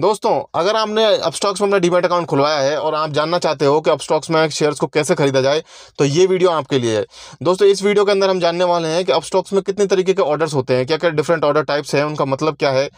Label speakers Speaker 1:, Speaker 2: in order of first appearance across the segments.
Speaker 1: दोस्तों अगर आपने अपस्टॉक्स में अपना डीमेट अकाउंट खुलवाया है और आप जानना चाहते हो कि अपस्टॉक्स में शेयर्स को कैसे खरीदा जाए तो ये वीडियो आपके लिए है दोस्तों इस वीडियो के अंदर हम जानने वाले हैं कि अपस्टॉक्स में कितने तरीके के ऑर्डर्स होते हैं क्या क्या डिफरेंट ऑर्डर टाइप्स हैं उनका मतलब क्या है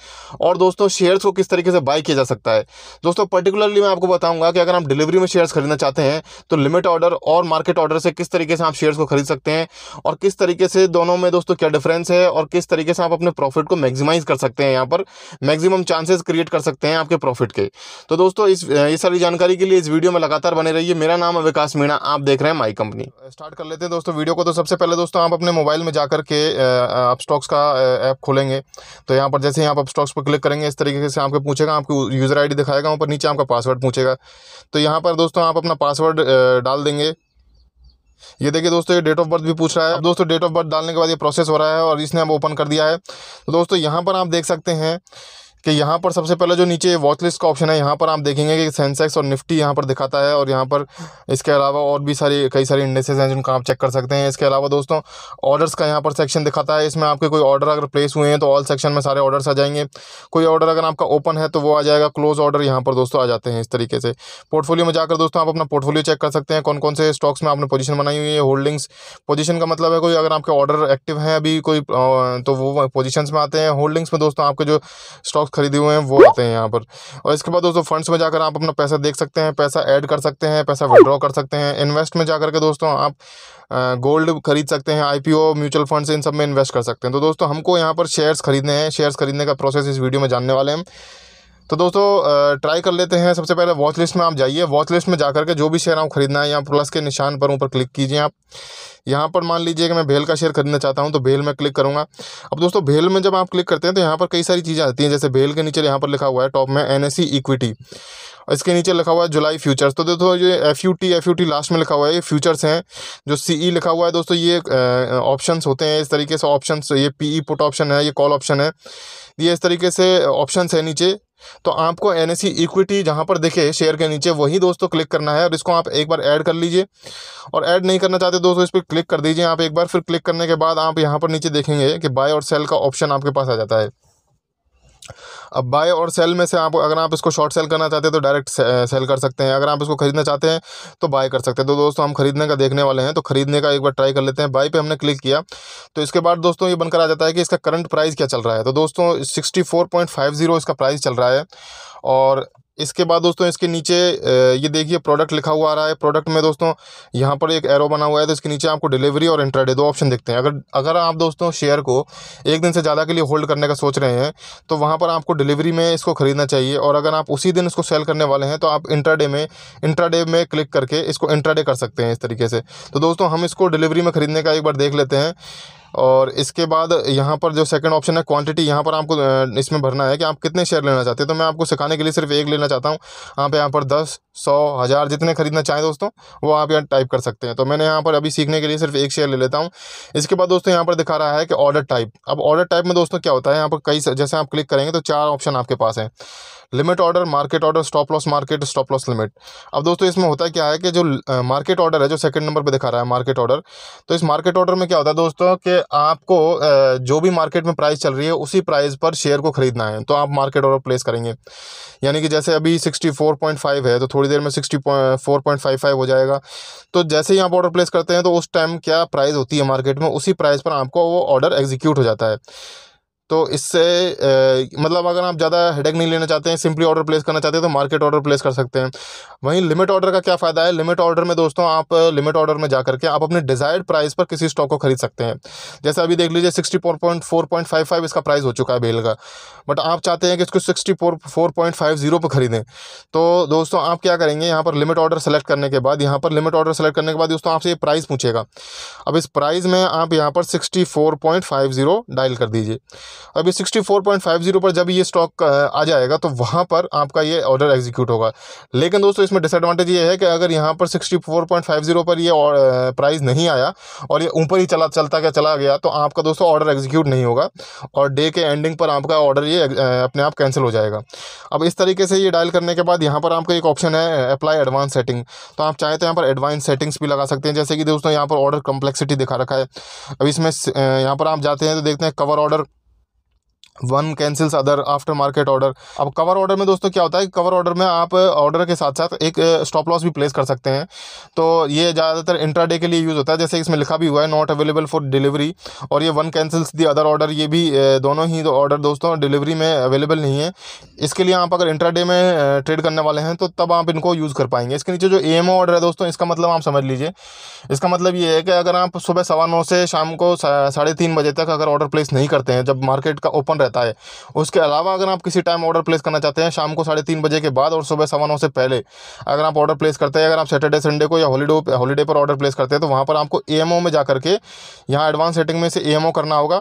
Speaker 1: और दोस्तों शेयर्स को किस तरीके से बाय किया जा सकता है दोस्तों पर्टिकुलरली मैं आपको बताऊंगा कि अगर आप डिलीवरी में शेयर्स खरीदना चाहते हैं तो लिमिट ऑर्डर और मार्केट ऑर्डर से किस तरीके से आप शेयर्स को खरीद सकते हैं और किस तरीके से दोनों में दोस्तों क्या डिफरेंस है और किस तरीके से आप अपने प्रॉफिट को मैक्सिमाइज कर सकते हैं यहाँ पर मैक्सिमम चांसेस क्रिएट कर सकते हैं हैं आपके प्रॉफिट के तो दोस्तों इस ये सारी जानकारी के लिए इस वीडियो में लगातार बने रहिए मेरा नाम है विकास मीणा आप देख रहे हैं माई कंपनी स्टार्ट कर लेते हैं दोस्तों वीडियो को तो सबसे पहले दोस्तों आप अपने मोबाइल में जाकर के आप स्टॉक्स का ऐप खोलेंगे तो यहाँ पर जैसे ही आप स्टॉक्स पर क्लिक करेंगे इस तरीके से आपको पूछेगा आपको यूज़र आई दिखाएगा ऊपर नीचे आपका पासवर्ड पूछेगा तो यहाँ पर दोस्तों आप अपना पासवर्ड डाल देंगे ये देखिए दोस्तों ये डेट ऑफ बर्थ भी पूछ रहा है अब दोस्तों डेट ऑफ बर्थ डालने के बाद ये प्रोसेस हो रहा है और इसने अब ओपन कर दिया है तो दोस्तों यहाँ पर आप देख सकते हैं कि यहाँ पर सबसे पहले जो नीचे वॉच लिस्ट का ऑप्शन है यहाँ पर आप देखेंगे कि सेंसेक्स और निफ्टी यहाँ पर दिखाता है और यहाँ पर इसके अलावा और भी सारी कई सारी इंडेसेज हैं जिनका आप चेक कर सकते हैं इसके अलावा दोस्तों ऑर्डर्स का यहाँ पर सेक्शन दिखाता है इसमें आपके कोई ऑर्डर अगर प्लेस हुए हैं तो ऑल सेक्शन में सारे ऑर्डर्स आ जाएंगे कोई ऑर्डर अगर आपका ओपन है तो वो आ जाएगा क्लोज ऑर्डर यहाँ पर दोस्तों आ जाते हैं इस तरीके से पोर्टफोलियो में जाकर दोस्तों आप अपना पोर्टफोलियो चेक कर सकते हैं कौन कौन से स्टॉक्स में आपने पोजीशन बनाई हुई है होल्डिंग्स पोजीशन का मतलब है कोई अगर आपके ऑर्डर एक्टिव हैं अभी कोई तो वो पोजीशंस में आते हैं होल्डिंग्स में दोस्तों आपके जो स्टॉक्स खरीदे हुए हैं वो आते हैं यहाँ पर और इसके बाद दोस्तों फंड्स में जाकर आप अपना पैसा देख सकते हैं पैसा ऐड कर सकते हैं पैसा विड्रॉ कर सकते हैं इन्वेस्ट में जाकर के दोस्तों आप गोल्ड खरीद सकते हैं आईपीओ म्यूचुअल फंड्स इन सब में इन्वेस्ट कर सकते हैं तो दोस्तों हमको यहाँ पर शेयर्स खरीदने हैं शेयर्स खरीदने का प्रोसेस इस वीडियो में जानने वाले हैं तो दोस्तों ट्राई कर लेते हैं सबसे पहले वॉच लिस्ट में आप जाइए वॉच लिस्ट में जा करके जो भी शेयर आप खरीदना है यहाँ प्लस के निशान पर ऊपर क्लिक कीजिए आप यहाँ पर मान लीजिए कि मैं भेल का शेयर खरीदना चाहता हूँ तो भेल में क्लिक करूँगा अब दोस्तों भेल में जब आप क्लिक करते हैं तो यहाँ पर कई सारी चीज़ें आती हैं जैसे भेल के नीचे यहाँ पर लिखा हुआ है टॉप में एन इक्विटी और इसके नीचे लिखा हुआ है जुलाई फ्यूचर्स तो दोस्तों ये F U T F U T last में लिखा हुआ है ये फ्यूचर्स हैं जो सी ई e लिखा हुआ है दोस्तों ये ऑप्शन होते हैं इस तरीके से ऑप्शन ये पी ई पुट ऑप्शन है ये कॉल ऑप्शन है ये इस तरीके से ऑप्शन है नीचे तो आपको एन इक्विटी e जहाँ पर देखे शेयर के नीचे वही दोस्तों क्लिक करना है और इसको आप एक बार ऐड कर लीजिए और ऐड नहीं करना चाहते दोस्तों इस पर क्लिक कर दीजिए आप एक बार फिर क्लिक करने के बाद आप यहाँ पर नीचे देखेंगे कि बाय और सेल का ऑप्शन आपके पास आ जाता है अब बाय और सेल में से आप अगर आप इसको शॉर्ट सेल करना चाहते हैं तो डायरेक्ट सेल कर सकते हैं अगर आप इसको खरीदना चाहते हैं तो बाय कर सकते हैं तो दोस्तों हम खरीदने का देखने वाले हैं तो खरीदने का एक बार ट्राई कर लेते हैं बाय पे हमने क्लिक किया तो इसके बाद दोस्तों ये बनकर आ जाता है कि इसका करंट प्राइस क्या चल रहा है तो दोस्तों सिक्सटी इसका प्राइस चल रहा है और इसके बाद दोस्तों इसके नीचे ये देखिए प्रोडक्ट लिखा हुआ आ रहा है प्रोडक्ट में दोस्तों यहाँ पर एक एरो बना हुआ है तो इसके नीचे आपको डिलीवरी और इंट्राडे दो ऑप्शन देखते हैं अगर अगर आप दोस्तों शेयर को एक दिन से ज़्यादा के लिए होल्ड करने का सोच रहे हैं तो वहाँ पर आपको डिलीवरी में इसको ख़रीदना चाहिए और अगर आप उसी दिन इसको सेल करने वाले हैं तो आप इंट्राडे में इंट्राडे में क्लिक करके इसको इंट्राडे कर सकते हैं इस तरीके से तो दोस्तों हम इसको डिलीवरी में ख़रीदने का एक बार देख लेते हैं और इसके बाद यहाँ पर जो सेकंड ऑप्शन है क्वांटिटी यहाँ पर आपको इसमें भरना है कि आप कितने शेयर लेना चाहते हैं तो मैं आपको सिखाने के लिए सिर्फ एक लेना चाहता हूँ आप यहाँ पर दस सौ हज़ार जितने खरीदना चाहें दोस्तों वो आप यहाँ टाइप कर सकते हैं तो मैंने यहाँ पर अभी सीखने के लिए सिर्फ एक शेयर ले लेता हूँ इसके बाद दोस्तों यहाँ पर दिखा रहा है कि ऑर्डर टाइप अब ऑर्डर टाइप में दोस्तों क्या होता है यहाँ पर कई जैसे आप क्लिक करेंगे तो चार ऑप्शन आपके पास हैं limit order market order stop loss market stop loss limit अब दोस्तों इसमें होता है क्या है कि जो मार्केट ऑर्डर है जो सेकंड नंबर पे दिखा रहा है मार्केट ऑर्डर तो इस मार्केट ऑर्डर में क्या होता है दोस्तों कि आपको जो भी मार्केट में प्राइस चल रही है उसी प्राइस पर शेयर को खरीदना है तो आप मार्केट ऑर्डर प्लेस करेंगे यानी कि जैसे अभी सिक्सटी फोर पॉइंट फाइव है तो थोड़ी देर में sixty four point five five हो जाएगा तो जैसे ही आप ऑर्डर प्लेस करते हैं तो उस टाइम क्या प्राइस होती है मार्केट में उसी प्राइस पर आपको वो ऑर्डर एग्जीक्यूट हो जाता है तो इससे मतलब अगर आप ज़्यादा हेडेक नहीं लेना चाहते हैं सिंपली ऑर्डर प्लेस करना चाहते हैं तो मार्केट ऑर्डर प्लेस कर सकते हैं वहीं लिमिट ऑर्डर का क्या फ़ायदा है लिमिट ऑर्डर में दोस्तों आप लिमिट ऑर्डर में जा करके आप अपने डिजायर्ड प्राइस पर किसी स्टॉक को खरीद सकते हैं जैसे अभी देख लीजिए sixty four point four point five five इसका प्राइस हो चुका है बेल का बट आप चाहते हैं कि इसको sixty four four point five zero पर खरीदें तो दोस्तों आप क्या करेंगे यहाँ पर लिमिट ऑर्डर सेलेक्ट करने के बाद यहाँ पर लिमिट ऑर्डर सेलेक्ट करने के बाद दोस्तों आपसे ये प्राइस पूछेगा अब इस प्राइस में आप यहाँ पर sixty four point five zero dial कर दीजिए अभी sixty four point five zero पर जब ये स्टॉक आ जाएगा तो वहाँ पर आपका ये ऑर्डर एग्जीक्यूट होगा लेकिन दोस्तों इसमें डिसएडवांटेज ये है कि अगर यहाँ पर sixty four point five zero पर ये प्राइस नहीं आया और ये ऊपर ही चला चलता क्या चला गया तो आपका दोस्तों ऑर्डर एग्जीक्यूट नहीं होगा और डे के एंडिंग पर आपका ऑर्डर ये अपने आप कैंसिल हो जाएगा अब इस तरीके से ये डायल करने के बाद यहाँ पर आपका एक ऑप्शन है अप्लाई एडवांस सेटिंग तो आप चाहें तो यहाँ पर एडवांस सेटिंग्स भी लगा सकते हैं जैसे कि दोस्तों यहाँ पर ऑर्डर कम्प्लेक्सिटी दिखा रखा है अब इसमें यहाँ पर आप जाते हैं तो देखते हैं cover order one cancels other after market order अब कवर ऑर्डर में दोस्तों क्या होता है कवर ऑर्डर में आप ऑर्डर uh, के साथ साथ एक स्टॉप uh, लॉस भी प्लेस कर सकते हैं तो ये ज़्यादातर इंट्राडे के लिए यूज़ होता है जैसे इसमें लिखा भी हुआ है नॉट अवेलेबल फॉर डिलीवरी और ये one cancels the other order ये भी uh, दोनों ही ऑर्डर तो दोस्तों डिलीवरी में अवेलेबल नहीं है इसके लिए आप अगर इंट्राडे में ट्रेड करने वाले हैं तो तब आप इनको यूज़ कर पाएंगे इसके नीचे जो ए ऑर्डर है दोस्तों इसका मतलब आप समझ लीजिए इसका मतलब ये है कि अगर आप सुबह सवा नौ से शाम को साढ़े तीन बजे तक अगर ऑर्डर प्लेस नहीं करते हैं जब मार्केट का ओपन रहता है उसके अलावा अगर आप किसी टाइम ऑर्डर प्लेस करना चाहते हैं शाम को साढ़े तीन बजे के बाद और सुबह सवा नौ से पहले अगर आप ऑर्डर प्लेस करते हैं अगर आप सैटरडे संडे को या हॉलीडे हॉलीडे पर ऑर्डर प्लेस करते हैं तो वहाँ पर आपको ए में जा करके यहाँ एडवांस सेटिंग में से ए करना होगा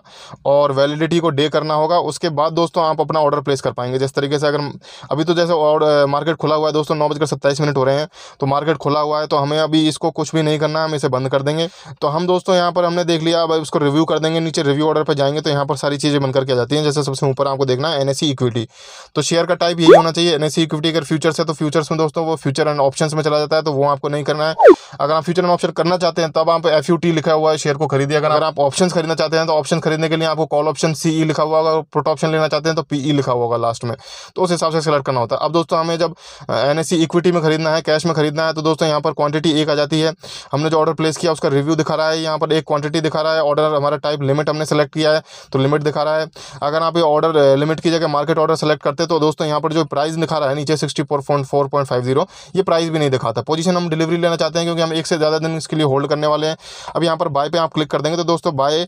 Speaker 1: और वैलिडिटी को डे करना होगा उसके बाद दोस्तों आप अपना ऑर्डर प्लेस कर पाएंगे जिस तरीके से अगर अभी तो जैसे मार्केट खुला हुआ है दोस्तों नौ बजकर सत्ताईस मिनट हो रहे हैं तो मार्केट खुला हुआ है तो हमें अभी इसको कुछ भी नहीं करना है हम इसे बंद कर देंगे तो हम दोस्तों यहाँ पर हमने देख लिया अब उसको रिव्यू कर देंगे नीचे रिव्यू ऑर्डर पर जाएंगे तो यहाँ पर सारी चीज़ें बंद करके आ जाती हैं जैसे सबसे ऊपर आपको देखना है एन इक्विटी e तो शेयर का टाइप यही होना चाहिए एन इक्विटी e अगर फ्यूचर्स है तो फ्यूचर्स में दोस्तों वो फ्यूचर एंड ऑप्शन में चला जाता है तो वो आपको नहीं करना है अगर आप फ्यूचर एंड ऑप्शन करना चाहते हैं तब आप एफ लिखा हुआ है शेयर को खरीदिए अगर आप ऑप्शन खरीदना चाहते हैं तो ऑप्शन खरीदने के लिए आपको कॉल ऑप्शन सी लिखा हुआ होगा प्रोट ऑप्शन लेना चाहते हैं तो पीई e लिखा हुआ होगा लास्ट में तो उस हिसाब से सिलेक्ट करना होता है अब दोस्तों हमें जब एन इक्विटी में खरीदना है कैश में खरीदना है तो दोस्तों यहाँ पर क्वांटिटी एक आ जाती है हमने जो ऑर्डर प्लेस किया उसका रिव्यू दिखा रहा है यहाँ पर एक क्वांटिटी दिखा रहा है ऑर्डर हमारा टाइप लिमिट हमने सेलेक्ट किया है तो लिमिट दिखा रहा है अगर अगर आप ये ऑर्डर लिमिट की जगह मार्केट ऑर्डर सेलेक्ट करते तो दोस्तों यहाँ पर जो प्राइस दिखा रहा है नीचे sixty four point four point five zero ये प्राइस भी नहीं दिखाता पोजीशन हम डिलीवरी लेना चाहते हैं क्योंकि हम एक से ज़्यादा दिन इसके लिए होल्ड करने वाले हैं अब यहाँ पर बाय पे आप क्लिक कर देंगे तो दोस्तों बाय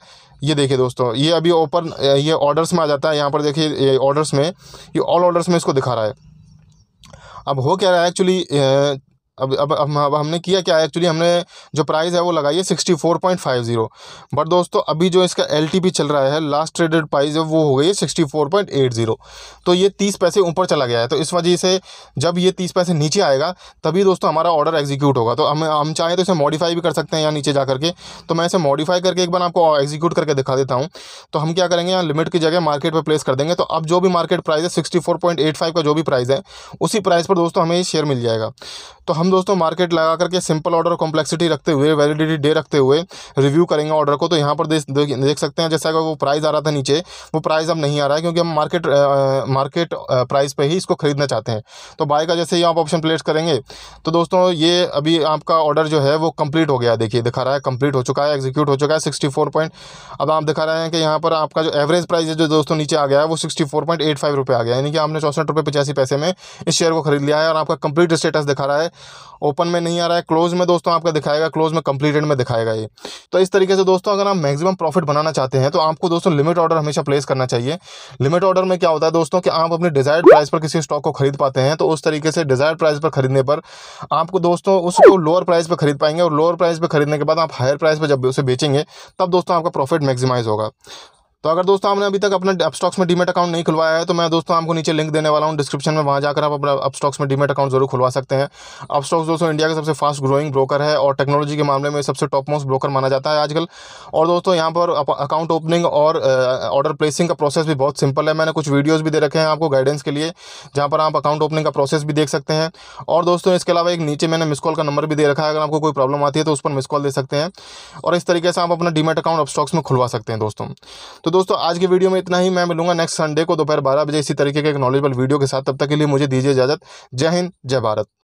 Speaker 1: ये देखिए दोस्तों ये अभी ओपन ये ऑर्डर्स में आ जाता है यहाँ पर देखिए ये ऑर्डर्स में ये ऑल ऑर्डर्स में इसको दिखा रहा है अब हो क्या रहा है एक्चुअली अब अब हम अब हमने किया क्या एक्चुअली हमने जो प्राइस है वो लगाई है sixty four point five zero but दोस्तों अभी जो इसका एल टी पी चल रहा है लास्ट ट्रेडेड प्राइस है वो हो गई है sixty four point eight zero तो ये तीस पैसे ऊपर चला गया है तो इस वजह से जब ये तीस पैसे नीचे आएगा तभी दोस्तों हमारा ऑर्डर एग्जीक्यूट होगा तो हम हम चाहें तो इसे मॉडिफाई भी कर सकते हैं यहाँ नीचे जा करके तो मैं इसे मॉडिफाई करके एक बार आपको एग्जीक्यूट करके दिखा देता हूँ तो हम क्या करेंगे यहाँ लिमिट की जगह मार्केट पर प्लेस कर देंगे तो अब जो भी मार्केट प्राइस है sixty four point eight five का जो भी प्राइस है उसी प्राइस पर दोस्तों हमें ये शेयर मिल जाएगा तो हम दोस्तों मार्केट लगा करके सिंपल ऑर्डर कॉम्प्लेक्सिटी रखते हुए वैलिडिटी डे रखते हुए रिव्यू करेंगे ऑर्डर को तो यहाँ पर देख देख सकते हैं जैसा अगर वो प्राइस आ रहा था नीचे वो प्राइस अब नहीं आ रहा है क्योंकि हम मार्केट मार्केट प्राइस पर ही इसको खरीदना चाहते हैं तो बाय का जैसे ही आप ऑप्शन प्लेस करेंगे तो दोस्तों ये अभी आपका ऑर्डर जो है वो कम्प्लीट हो गया देखिए दिखा रहा है कम्प्लीट हो चुका है एग्जीक्यूट हो चुका है सिक्सटी फोर पॉइंट अब आप दिखा रहे हैं कि यहाँ पर आपका जो एवरेज प्राइस है जो दोस्तों नीचे आ गया है वो sixty four point eight five रुपये आ गया यानी कि आपने चौसठ रुपये पचासी पैसे में इस शेयर को खरीद लिया है और आपका कंप्लीट स्टेटस दिखा रहा है ओपन में नहीं आ रहा है क्लोज में दोस्तों आपका दिखाएगा क्लोज में कंप्लीटेड में दिखाएगा ये तो इस तरीके से दोस्तों अगर आप मैक्सिमम प्रॉफिट बनाना चाहते हैं तो आपको दोस्तों लिमिट ऑर्डर हमेशा प्लेस करना चाहिए लिमिट ऑर्डर में क्या होता है दोस्तों कि आप अपने डिजायर्ड प्राइस पर किसी स्टॉक को खरीद पाते हैं तो उस तरीके से डिजायर्ड प्राइस पर खरीदने पर आपको दोस्तों उसको लोअर प्राइस पर खरीद पाएंगे और लोअर प्राइस पर खरीदने के बाद आप हायर प्राइस पर जब उसे बेचेंगे तब दोस्तों आपका प्रॉफिट मैक्सिमाइज होगा तो अगर दोस्तों आपने अभी तक अपना अपस्टॉक्स में डीमेट अकाउंट नहीं खुलवाया है तो मैं दोस्तों आपको नीचे लिंक देने वाला हूँ डिस्क्रिप्शन में वहाँ जाकर आप अपना अपस्टॉक्स में डीमेट अकाउंट जरूर खुलवा सकते हैं अपस्टॉक्स दोस्तों इंडिया का सबसे फास्ट ग्रोइंग ब्रोकर है और टेक्नोलॉजी के मामले में सबसे टॉप मोस्ट ब्रोकर माना जाता है आजकल और दोस्तों यहाँ पर अकाउंट ओपनिंग और ऑर्डर प्लेसिंग का प्रोसेस भी बहुत सिंपल है मैंने कुछ वीडियोज़ भी दे रखे हैं आपको गाइडेंस के लिए जहाँ पर आप अकाउंट ओपनिंग का प्रोसेस भी देख सकते हैं और दोस्तों इसके अलावा एक नीचे मैंने मिस कॉल का नंबर भी दे रखा है अगर आपको कोई प्रॉब्लम आती है तो उस पर मिस कॉल दे सकते हैं और इस तरीके से आप अपना डीमेट अकाउंट अपस्टॉक्स में खुलवा सकते हैं दोस्तों तो दोस्तों आज के वीडियो में इतना ही मैं मिलूंगा नेक्स्ट संडे को दोपहर बारह बजे इसी तरीके के एक नॉलेजबल वीडियो के साथ तब तक के लिए मुझे दीजिए इजाज़त जय हिंद जय भारत